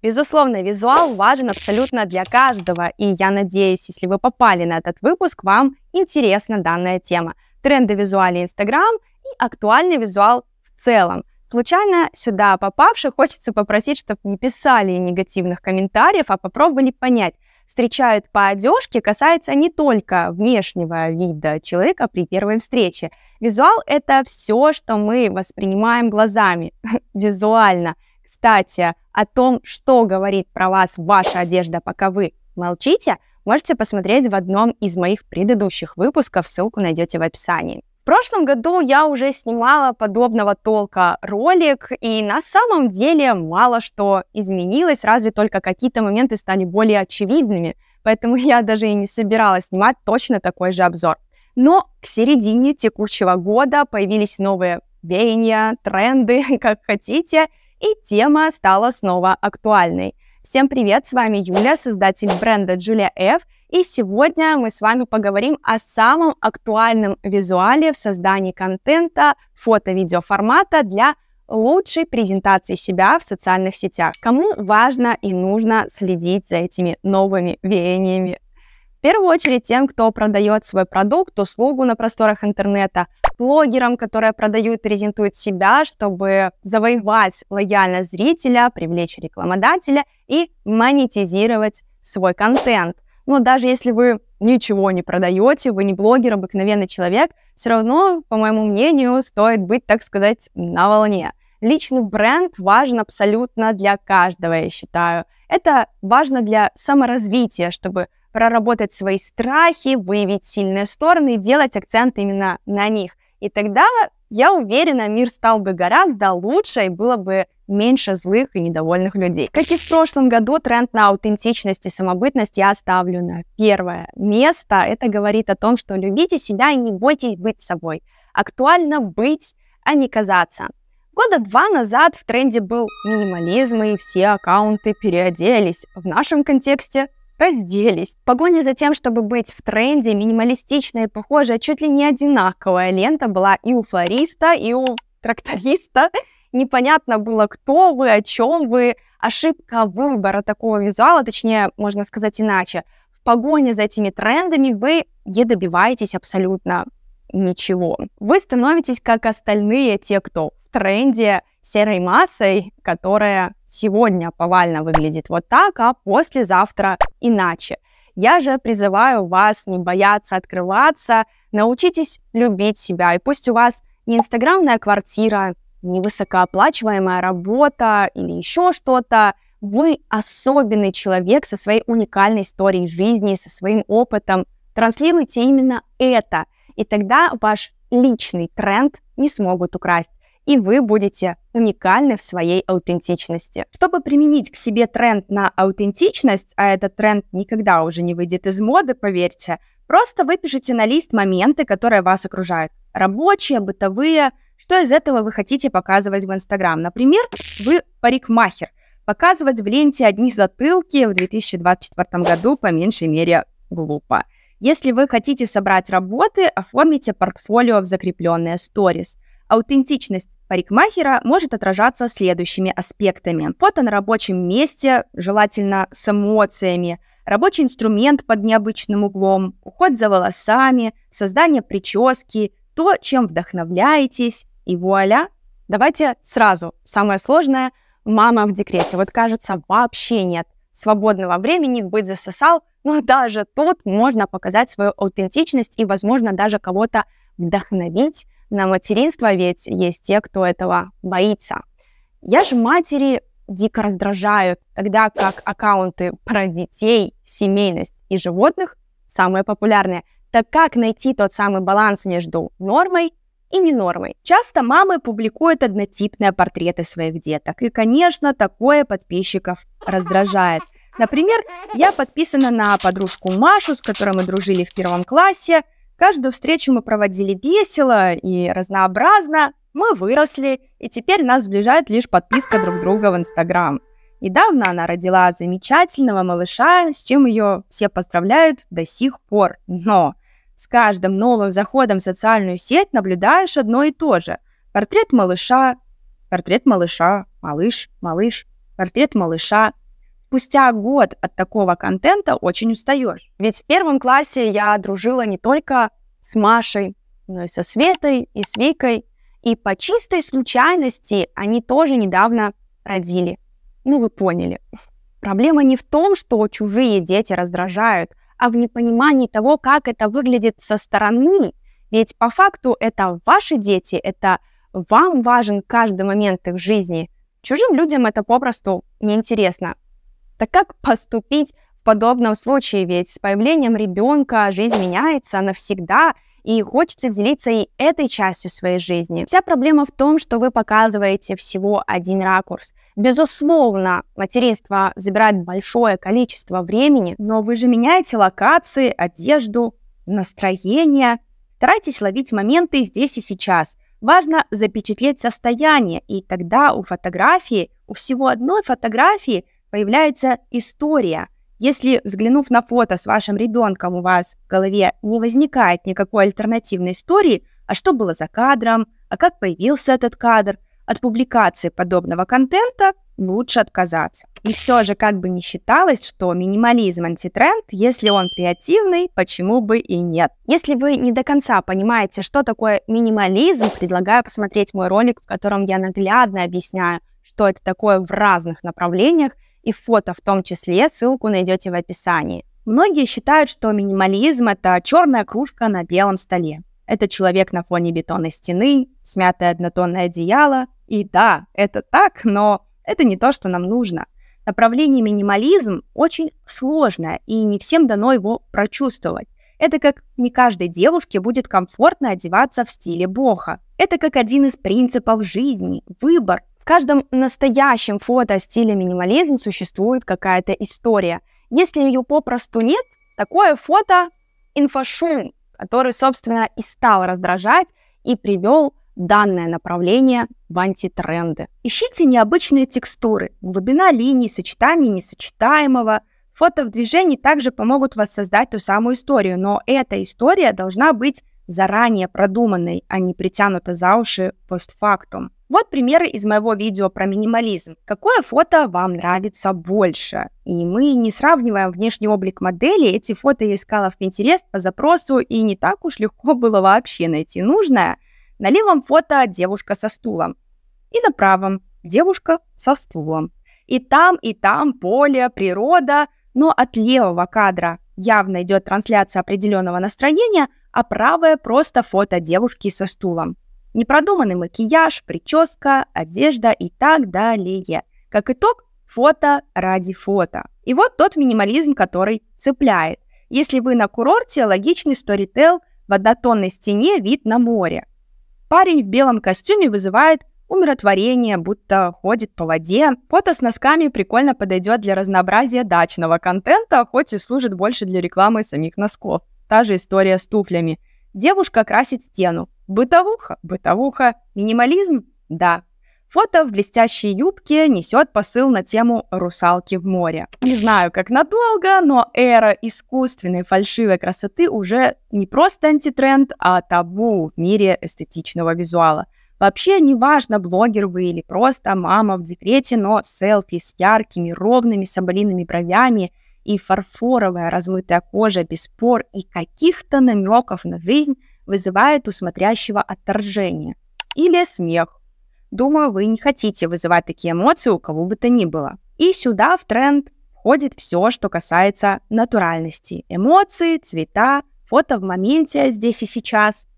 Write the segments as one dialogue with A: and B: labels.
A: Безусловно, визуал важен абсолютно для каждого, и я надеюсь, если вы попали на этот выпуск, вам интересна данная тема. Тренды визуале Инстаграм и актуальный визуал в целом. Случайно сюда попавших хочется попросить, чтобы не писали негативных комментариев, а попробовали понять, встречают по одежке, касается не только внешнего вида человека при первой встрече. Визуал — это все, что мы воспринимаем глазами визуально — кстати, о том, что говорит про вас ваша одежда, пока вы молчите, можете посмотреть в одном из моих предыдущих выпусков, ссылку найдете в описании. В прошлом году я уже снимала подобного толка ролик, и на самом деле мало что изменилось, разве только какие-то моменты стали более очевидными, поэтому я даже и не собиралась снимать точно такой же обзор. Но к середине текущего года появились новые веяния, тренды, как хотите, и тема стала снова актуальной. Всем привет, с вами Юля, создатель бренда Julia F, и сегодня мы с вами поговорим о самом актуальном визуале в создании контента фото видеоформата для лучшей презентации себя в социальных сетях. Кому важно и нужно следить за этими новыми веяниями в первую очередь тем, кто продает свой продукт, услугу на просторах интернета, блогерам, которые продают, презентуют себя, чтобы завоевать лояльность зрителя, привлечь рекламодателя и монетизировать свой контент. Но даже если вы ничего не продаете, вы не блогер, обыкновенный человек, все равно, по моему мнению, стоит быть, так сказать, на волне. Личный бренд важен абсолютно для каждого, я считаю. Это важно для саморазвития, чтобы проработать свои страхи, выявить сильные стороны и делать акцент именно на них. И тогда, я уверена, мир стал бы гораздо лучше и было бы меньше злых и недовольных людей. Как и в прошлом году, тренд на аутентичность и самобытность я оставлю на первое место. Это говорит о том, что любите себя и не бойтесь быть собой. Актуально быть, а не казаться. Года два назад в тренде был минимализм, и все аккаунты переоделись. В нашем контексте разделись. Погоня за тем, чтобы быть в тренде, минималистичная и похожая, чуть ли не одинаковая лента была и у флориста, и у тракториста. Непонятно было, кто вы, о чем вы. Ошибка выбора такого визуала, точнее, можно сказать иначе. В погоне за этими трендами вы не добиваетесь абсолютно ничего. Вы становитесь как остальные те, кто в тренде серой массой, которая сегодня повально выглядит вот так, а послезавтра иначе. Я же призываю вас не бояться открываться, научитесь любить себя, и пусть у вас не инстаграмная квартира, не высокооплачиваемая работа или еще что-то, вы особенный человек со своей уникальной историей жизни, со своим опытом. Транслируйте именно это, и тогда ваш личный тренд не смогут украсть и вы будете уникальны в своей аутентичности. Чтобы применить к себе тренд на аутентичность, а этот тренд никогда уже не выйдет из моды, поверьте, просто выпишите на лист моменты, которые вас окружают. Рабочие, бытовые, что из этого вы хотите показывать в Инстаграм. Например, вы парикмахер. Показывать в ленте одни затылки в 2024 году по меньшей мере глупо. Если вы хотите собрать работы, оформите портфолио в закрепленные сторис – Аутентичность парикмахера может отражаться следующими аспектами. Фото на рабочем месте, желательно с эмоциями, рабочий инструмент под необычным углом, уход за волосами, создание прически, то, чем вдохновляетесь, и вуаля. Давайте сразу. Самое сложное – мама в декрете. Вот кажется, вообще нет свободного времени, быть засосал, но даже тут можно показать свою аутентичность и, возможно, даже кого-то вдохновить на материнство, ведь есть те, кто этого боится. Я же матери дико раздражают, тогда как аккаунты про детей, семейность и животных самые популярные. Так как найти тот самый баланс между нормой и не нормой. Часто мамы публикуют однотипные портреты своих деток, и, конечно, такое подписчиков раздражает. Например, я подписана на подружку Машу, с которой мы дружили в первом классе – Каждую встречу мы проводили весело и разнообразно. Мы выросли, и теперь нас сближает лишь подписка друг друга в Инстаграм. Недавно она родила замечательного малыша, с чем ее все поздравляют до сих пор. Но с каждым новым заходом в социальную сеть наблюдаешь одно и то же. Портрет малыша, портрет малыша, малыш, малыш, портрет малыша, спустя год от такого контента очень устаешь. Ведь в первом классе я дружила не только с Машей, но и со Светой, и с Викой. И по чистой случайности они тоже недавно родили. Ну, вы поняли. Проблема не в том, что чужие дети раздражают, а в непонимании того, как это выглядит со стороны. Ведь по факту это ваши дети, это вам важен каждый момент их жизни. Чужим людям это попросту неинтересно. Так как поступить в подобном случае? Ведь с появлением ребенка жизнь меняется навсегда, и хочется делиться и этой частью своей жизни. Вся проблема в том, что вы показываете всего один ракурс. Безусловно, материнство забирает большое количество времени, но вы же меняете локации, одежду, настроение. Старайтесь ловить моменты здесь и сейчас. Важно запечатлеть состояние, и тогда у фотографии, у всего одной фотографии – появляется история. Если, взглянув на фото с вашим ребенком, у вас в голове не возникает никакой альтернативной истории, а что было за кадром, а как появился этот кадр, от публикации подобного контента лучше отказаться. И все же, как бы не считалось, что минимализм антитренд, если он креативный, почему бы и нет. Если вы не до конца понимаете, что такое минимализм, предлагаю посмотреть мой ролик, в котором я наглядно объясняю, что это такое в разных направлениях и фото в том числе, ссылку найдете в описании. Многие считают, что минимализм – это черная кружка на белом столе. Это человек на фоне бетонной стены, смятое однотонное одеяло. И да, это так, но это не то, что нам нужно. Направление минимализм очень сложное, и не всем дано его прочувствовать. Это как не каждой девушке будет комфортно одеваться в стиле боха. Это как один из принципов жизни – выбор, каждом настоящем фото стиля минимализм существует какая-то история. Если ее попросту нет, такое фото — инфошум, который, собственно, и стал раздражать и привел данное направление в антитренды. Ищите необычные текстуры, глубина линий, сочетание несочетаемого. Фото в движении также помогут воссоздать ту самую историю, но эта история должна быть заранее продуманной, а не притянута за уши постфактум. Вот примеры из моего видео про минимализм. Какое фото вам нравится больше? И мы не сравниваем внешний облик модели. Эти фото я искала в Pinterest по запросу, и не так уж легко было вообще найти нужное. На левом фото девушка со стулом. И на правом девушка со стулом. И там, и там поле, природа. Но от левого кадра явно идет трансляция определенного настроения, а правое просто фото девушки со стулом. Непродуманный макияж, прическа, одежда и так далее. Как итог, фото ради фото. И вот тот минимализм, который цепляет. Если вы на курорте, логичный сторител в однотонной стене вид на море. Парень в белом костюме вызывает умиротворение, будто ходит по воде. Фото с носками прикольно подойдет для разнообразия дачного контента, хоть и служит больше для рекламы самих носков. Та же история с туфлями. Девушка красит стену. Бытовуха, бытовуха, минимализм, да. Фото в блестящей юбке несет посыл на тему «Русалки в море». Не знаю, как надолго, но эра искусственной фальшивой красоты уже не просто антитренд, а табу в мире эстетичного визуала. Вообще, неважно, блогер вы или просто мама в декрете, но селфи с яркими, ровными соболиными бровями и фарфоровая размытая кожа без пор и каких-то намеков на жизнь вызывает у смотрящего отторжение или смех. Думаю, вы не хотите вызывать такие эмоции у кого бы то ни было. И сюда в тренд входит все, что касается натуральности. Эмоции, цвета, фото в моменте здесь и сейчас.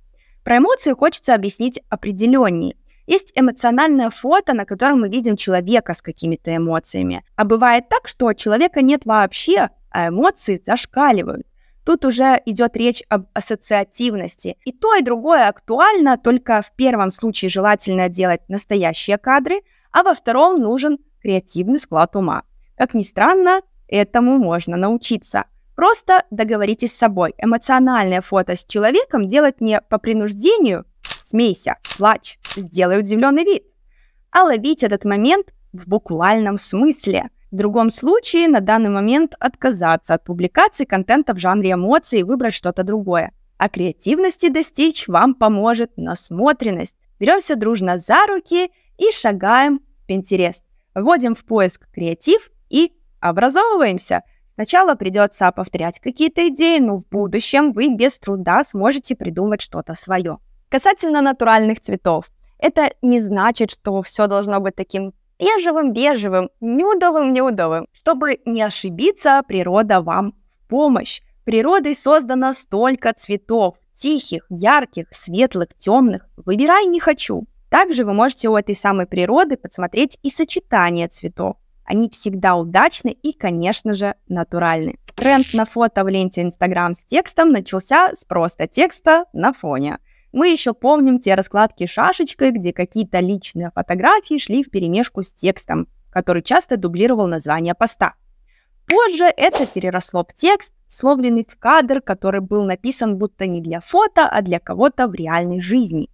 A: Про эмоции хочется объяснить определеннее. Есть эмоциональное фото, на котором мы видим человека с какими-то эмоциями. А бывает так, что человека нет вообще, а эмоции зашкаливают. Тут уже идет речь об ассоциативности. И то, и другое актуально, только в первом случае желательно делать настоящие кадры, а во втором нужен креативный склад ума. Как ни странно, этому можно научиться. Просто договоритесь с собой. Эмоциональное фото с человеком делать не по принуждению, смейся, плачь, сделай удивленный вид, а ловить этот момент в буквальном смысле – в другом случае на данный момент отказаться от публикации контента в жанре эмоций и выбрать что-то другое. А креативности достичь вам поможет насмотренность. Беремся дружно за руки и шагаем в Pinterest. Вводим в поиск креатив и образовываемся. Сначала придется повторять какие-то идеи, но в будущем вы без труда сможете придумать что-то свое. Касательно натуральных цветов. Это не значит, что все должно быть таким бежевым, бежевым, нюдовым, нюдовым. Чтобы не ошибиться, природа вам в помощь. Природой создано столько цветов, тихих, ярких, светлых, темных. Выбирай не хочу. Также вы можете у этой самой природы подсмотреть и сочетание цветов. Они всегда удачны и, конечно же, натуральны. Тренд на фото в ленте Инстаграм с текстом начался с просто текста на фоне – мы еще помним те раскладки шашечкой, где какие-то личные фотографии шли в перемешку с текстом, который часто дублировал название поста. Позже это переросло в текст, словленный в кадр, который был написан будто не для фото, а для кого-то в реальной жизни.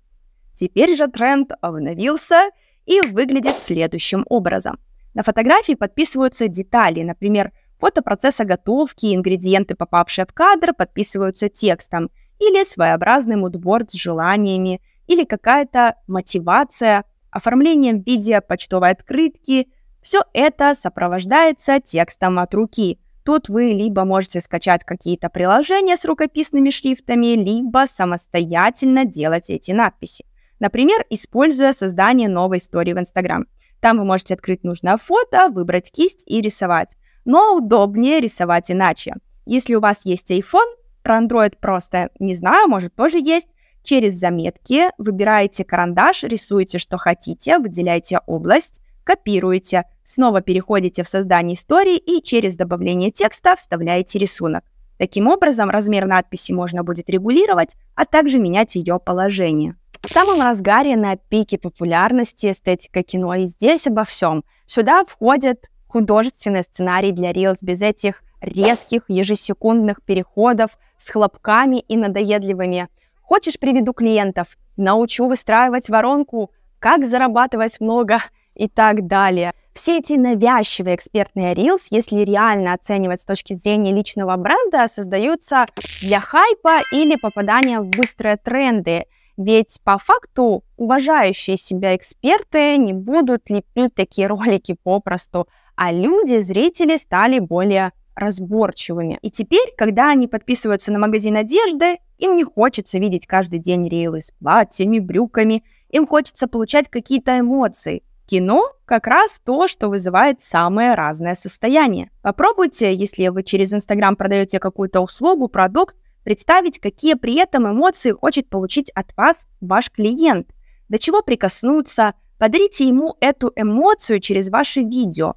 A: Теперь же тренд обновился и выглядит следующим образом. На фотографии подписываются детали, например, фото процесса готовки, ингредиенты, попавшие в кадр, подписываются текстом – или своеобразный мудборд с желаниями, или какая-то мотивация, оформлением в виде почтовой открытки. Все это сопровождается текстом от руки. Тут вы либо можете скачать какие-то приложения с рукописными шрифтами, либо самостоятельно делать эти надписи. Например, используя создание новой истории в Инстаграм. Там вы можете открыть нужное фото, выбрать кисть и рисовать. Но удобнее рисовать иначе. Если у вас есть iPhone, про Android просто не знаю, может, тоже есть. Через заметки выбираете карандаш, рисуете, что хотите, выделяете область, копируете, снова переходите в создание истории и через добавление текста вставляете рисунок. Таким образом, размер надписи можно будет регулировать, а также менять ее положение. В самом разгаре на пике популярности эстетика кино и здесь обо всем. Сюда входит художественный сценарий для Reels без этих резких ежесекундных переходов с хлопками и надоедливыми. Хочешь, приведу клиентов, научу выстраивать воронку, как зарабатывать много и так далее. Все эти навязчивые экспертные рилс, если реально оценивать с точки зрения личного бренда, создаются для хайпа или попадания в быстрые тренды. Ведь по факту уважающие себя эксперты не будут лепить такие ролики попросту, а люди, зрители стали более разборчивыми. И теперь, когда они подписываются на магазин одежды, им не хочется видеть каждый день рилы с платьями, брюками. Им хочется получать какие-то эмоции. Кино как раз то, что вызывает самое разное состояние. Попробуйте, если вы через Инстаграм продаете какую-то услугу, продукт, представить, какие при этом эмоции хочет получить от вас ваш клиент, до чего прикоснуться, подарите ему эту эмоцию через ваше видео.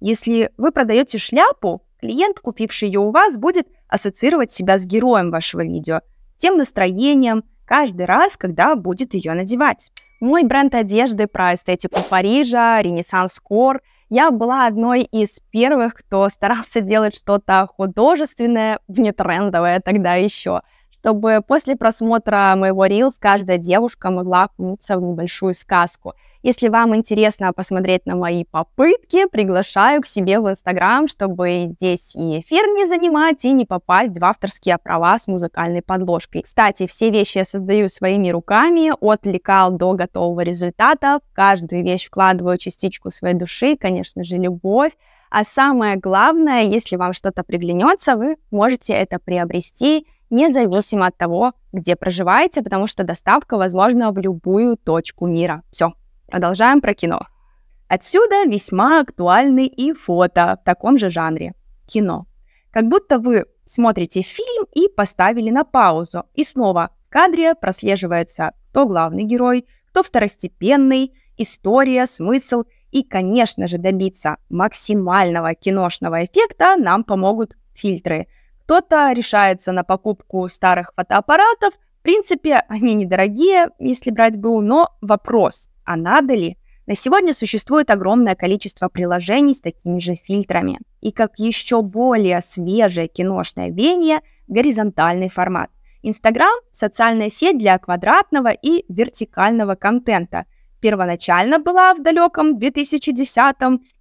A: Если вы продаете шляпу, Клиент, купивший ее у вас, будет ассоциировать себя с героем вашего видео, с тем настроением каждый раз, когда будет ее надевать. Мой бренд одежды про эстетику Парижа, Ренессанс Кор. Я была одной из первых, кто старался делать что-то художественное, трендовое тогда еще, чтобы после просмотра моего рилс каждая девушка могла окунуться в небольшую сказку – если вам интересно посмотреть на мои попытки, приглашаю к себе в Инстаграм, чтобы здесь и эфир не занимать, и не попасть в авторские права с музыкальной подложкой. Кстати, все вещи я создаю своими руками, от лекал до готового результата. В каждую вещь вкладываю частичку своей души, конечно же, любовь. А самое главное, если вам что-то приглянется, вы можете это приобрести независимо от того, где проживаете, потому что доставка возможна в любую точку мира. Все, Продолжаем про кино. Отсюда весьма актуальны и фото в таком же жанре – кино. Как будто вы смотрите фильм и поставили на паузу, и снова в кадре прослеживается кто главный герой, кто второстепенный, история, смысл. И, конечно же, добиться максимального киношного эффекта нам помогут фильтры. Кто-то решается на покупку старых фотоаппаратов. В принципе, они недорогие, если брать БУ, но вопрос – а надо ли, на сегодня существует огромное количество приложений с такими же фильтрами. И как еще более свежее киношное веяние – горизонтальный формат. Инстаграм – социальная сеть для квадратного и вертикального контента. Первоначально была в далеком 2010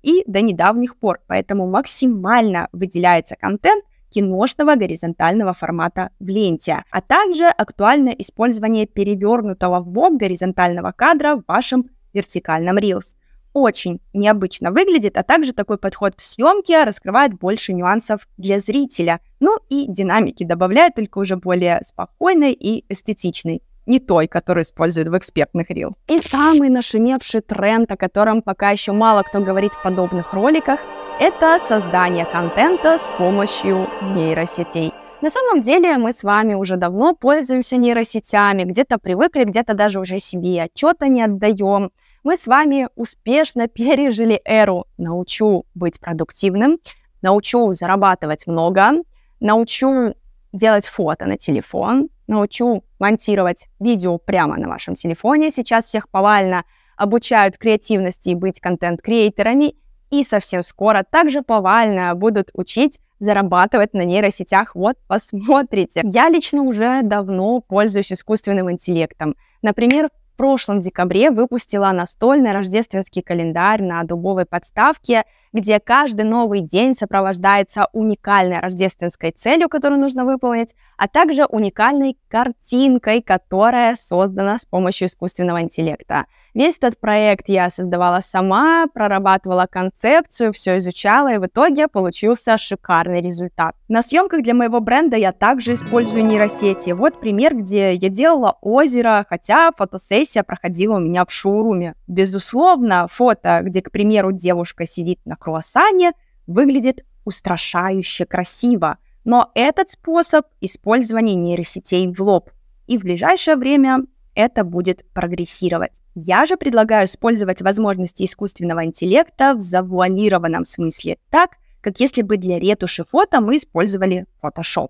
A: и до недавних пор, поэтому максимально выделяется контент, киношного горизонтального формата в ленте, а также актуальное использование перевернутого в бок горизонтального кадра в вашем вертикальном рилс. Очень необычно выглядит, а также такой подход в съемке раскрывает больше нюансов для зрителя, ну и динамики добавляет только уже более спокойной и эстетичной не той, которую используют в экспертных рил. И самый нашумевший тренд, о котором пока еще мало кто говорит в подобных роликах, – это создание контента с помощью нейросетей. На самом деле мы с вами уже давно пользуемся нейросетями, где-то привыкли, где-то даже уже себе отчета не отдаем. Мы с вами успешно пережили эру «научу быть продуктивным», «научу зарабатывать много», «научу делать фото на телефон», «научу монтировать видео прямо на вашем телефоне». Сейчас всех повально обучают креативности и быть контент-креаторами – и совсем скоро также повально будут учить зарабатывать на нейросетях. Вот, посмотрите. Я лично уже давно пользуюсь искусственным интеллектом. Например, в прошлом декабре выпустила настольный рождественский календарь на дубовой подставке, где каждый новый день сопровождается уникальной рождественской целью, которую нужно выполнить, а также уникальной картинкой, которая создана с помощью искусственного интеллекта. Весь этот проект я создавала сама, прорабатывала концепцию, все изучала, и в итоге получился шикарный результат. На съемках для моего бренда я также использую нейросети. Вот пример, где я делала озеро, хотя фотосессия проходила у меня в шоуруме. Безусловно, фото, где, к примеру, девушка сидит на круассане, выглядит устрашающе красиво. Но этот способ использования нейросетей в лоб. И в ближайшее время это будет прогрессировать. Я же предлагаю использовать возможности искусственного интеллекта в завуалированном смысле, так, как если бы для ретуши фото мы использовали Photoshop.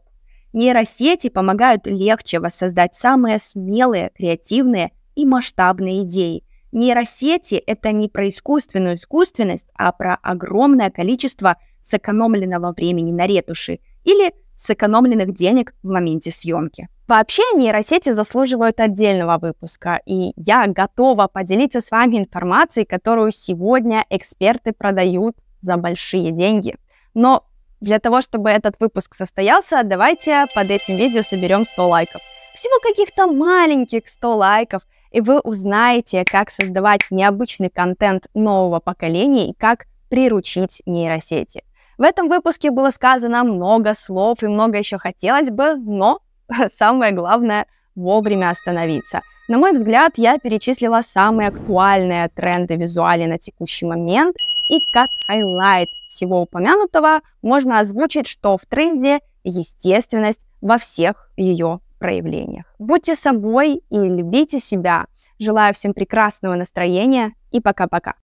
A: Нейросети помогают легче воссоздать самые смелые, креативные и масштабные идеи. Нейросети — это не про искусственную искусственность, а про огромное количество сэкономленного времени на ретуши или сэкономленных денег в моменте съемки. Вообще нейросети заслуживают отдельного выпуска, и я готова поделиться с вами информацией, которую сегодня эксперты продают за большие деньги. Но для того, чтобы этот выпуск состоялся, давайте под этим видео соберем 100 лайков. Всего каких-то маленьких 100 лайков, и вы узнаете, как создавать необычный контент нового поколения и как приручить нейросети. В этом выпуске было сказано много слов и много еще хотелось бы, но самое главное – вовремя остановиться. На мой взгляд, я перечислила самые актуальные тренды визуали на текущий момент, и как хайлайт всего упомянутого можно озвучить, что в тренде естественность во всех ее проявлениях. Будьте собой и любите себя. Желаю всем прекрасного настроения и пока-пока.